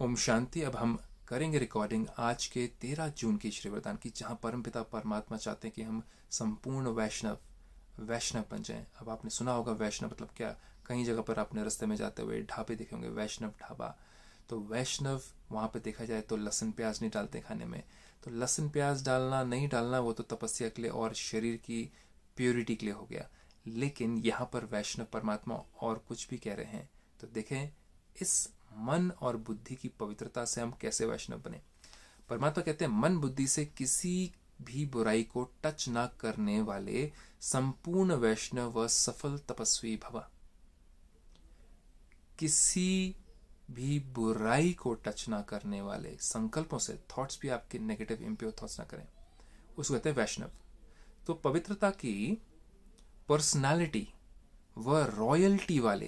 ओम शांति अब हम करेंगे रिकॉर्डिंग आज के तेरह जून की श्री वरदान की जहाँ परम पिता परमात्मा चाहते हैं कि हम संपूर्ण वैष्णव वैष्णव बन जाएं अब आपने सुना होगा वैष्णव मतलब क्या कहीं जगह पर आपने रास्ते में जाते हुए ढाबे देखे होंगे वैष्णव ढाबा तो वैष्णव वहाँ पर देखा जाए तो लहसुन प्याज नहीं डालते खाने में तो लहसुन प्याज डालना नहीं डालना वो तो तपस्या के लिए और शरीर की प्योरिटी के लिए हो गया लेकिन यहाँ पर वैष्णव परमात्मा और कुछ भी कह रहे हैं तो देखें इस मन और बुद्धि की पवित्रता से हम कैसे वैष्णव बने परमात्मा कहते हैं मन बुद्धि से किसी भी बुराई को टच ना करने वाले संपूर्ण वैष्णव व सफल तपस्वी भवा किसी भी बुराई को टच ना करने वाले संकल्पों से थॉट्स भी आपके नेगेटिव इम्प्योर थॉट्स ना करें उसको कहते हैं वैष्णव तो पवित्रता की पर्सनालिटी व रॉयल्टी वाले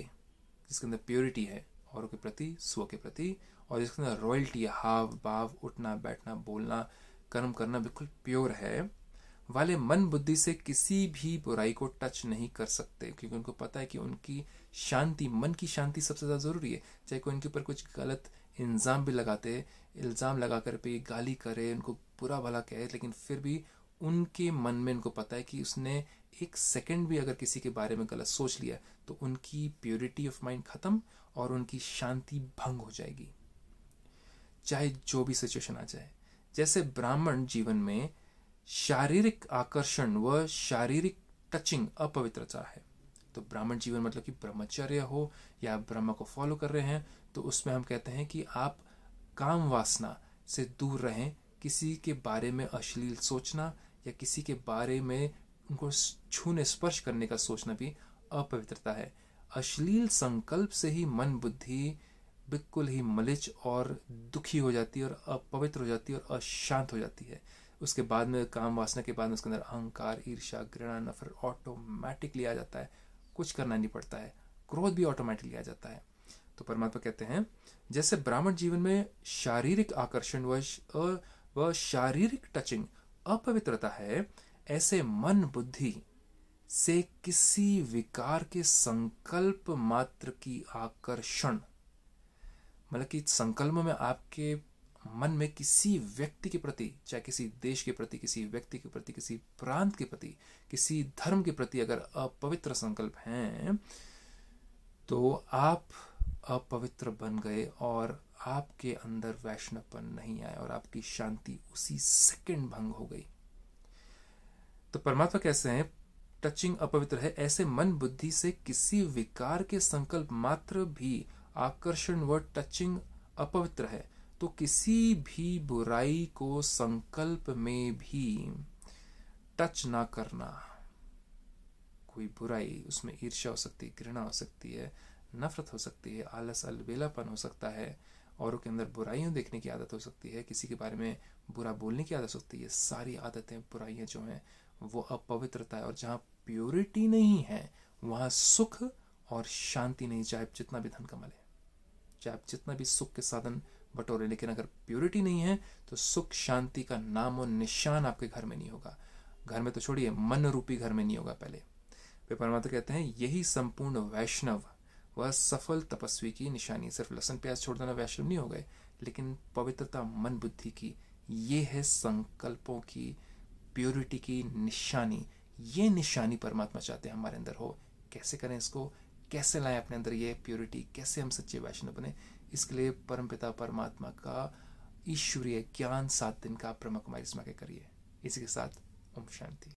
जिसके अंदर प्योरिटी है औरों के प्रति स्व के प्रति और जिसके अंदर रॉयल्टी हाव भाव उठना बैठना बोलना कर्म करना बिल्कुल प्योर है वाले मन बुद्धि से किसी भी बुराई को टच नहीं कर सकते क्योंकि उनको पता है कि उनकी शांति मन की शांति सबसे ज़्यादा ज़रूरी है चाहे कोई उनके ऊपर कुछ गलत इल्ज़ाम भी लगाते इल्ज़ाम लगा कर पे गाली करे उनको बुरा भला कहे लेकिन फिर भी उनके मन में इनको पता है कि उसने एक सेकंड भी अगर किसी के बारे में गलत सोच लिया तो उनकी प्योरिटी ऑफ माइंड ख़त्म और उनकी शांति भंग हो जाएगी चाहे जो भी सिचुएशन आ जाए जैसे ब्राह्मण जीवन में शारीरिक आकर्षण व शारीरिक टचिंग अपवित्रता है तो ब्राह्मण जीवन मतलब कि ब्रह्मचर्य हो या ब्रह्म को फॉलो कर रहे हैं तो उसमें हम कहते हैं कि आप काम वासना से दूर रहें किसी के बारे में अश्लील सोचना या किसी के बारे में उनको छूने स्पर्श करने का सोचना भी अपवित्रता है अश्लील संकल्प से ही मन बुद्धि बिल्कुल ही मलिच और दुखी हो जाती है और अपवित्र हो जाती है और अशांत हो जाती है उसके बाद में काम वासना के बाद में उसके अंदर अहंकार ईर्षा घृणा नफरत ऑटोमेटिकली आ जाता है कुछ करना नहीं पड़ता है क्रोध भी ऑटोमेटिकली आ जाता है तो परमात्मा कहते हैं जैसे ब्राह्मण जीवन में शारीरिक आकर्षण वश व शारीरिक टचिंग अपवित्रता है ऐसे मन बुद्धि से किसी विकार के संकल्प मात्र की आकर्षण मतलब कि संकल्प में आपके मन में किसी व्यक्ति के प्रति चाहे किसी देश के प्रति किसी व्यक्ति के प्रति किसी प्रांत के प्रति किसी धर्म के प्रति अगर अपवित्र संकल्प हैं तो आप अपवित्र बन गए और आपके अंदर वैष्णवपन नहीं आया और आपकी शांति उसी सेकंड भंग हो गई तो परमात्मा कैसे हैं टचिंग अपवित्र है ऐसे मन बुद्धि से किसी विकार के संकल्प मात्र भी आकर्षण व टचिंग अपवित्र है तो किसी भी बुराई को संकल्प में भी टच ना करना कोई बुराई उसमें ईर्ष्या हो सकती है घृणा हो सकती है नफरत हो सकती है आलस अलबेलापन हो सकता है औरों के अंदर बुराइयों देखने की आदत हो सकती है किसी के बारे में बुरा बोलने की आदत हो सकती है ये सारी आदतें बुराइयाँ जो हैं वो अपवित्रता है और जहाँ प्योरिटी नहीं है वहाँ सुख और शांति नहीं चाहे आप जितना भी धन कमा लें चाहे आप जितना भी सुख के साधन बटोरे लेकिन अगर प्योरिटी नहीं है तो सुख शांति का नाम और निशान आपके घर में नहीं होगा घर में तो छोड़िए मन रूपी घर में नहीं होगा पहले वे परमात्मा कहते हैं यही संपूर्ण वैष्णव वह सफल तपस्वी की निशानी सिर्फ लसन प्याज छोड़ देना वैष्णव नहीं हो गए लेकिन पवित्रता मन बुद्धि की ये है संकल्पों की प्योरिटी की निशानी ये निशानी परमात्मा चाहते हैं हमारे अंदर हो कैसे करें इसको कैसे लाएं अपने अंदर ये प्योरिटी कैसे हम सच्चे वैष्णव बने इसके लिए परम पिता परमात्मा का ईश्वरीय ज्ञान सात दिन का प्रमुख कुमारी के करिए इसी के साथ ओम शांति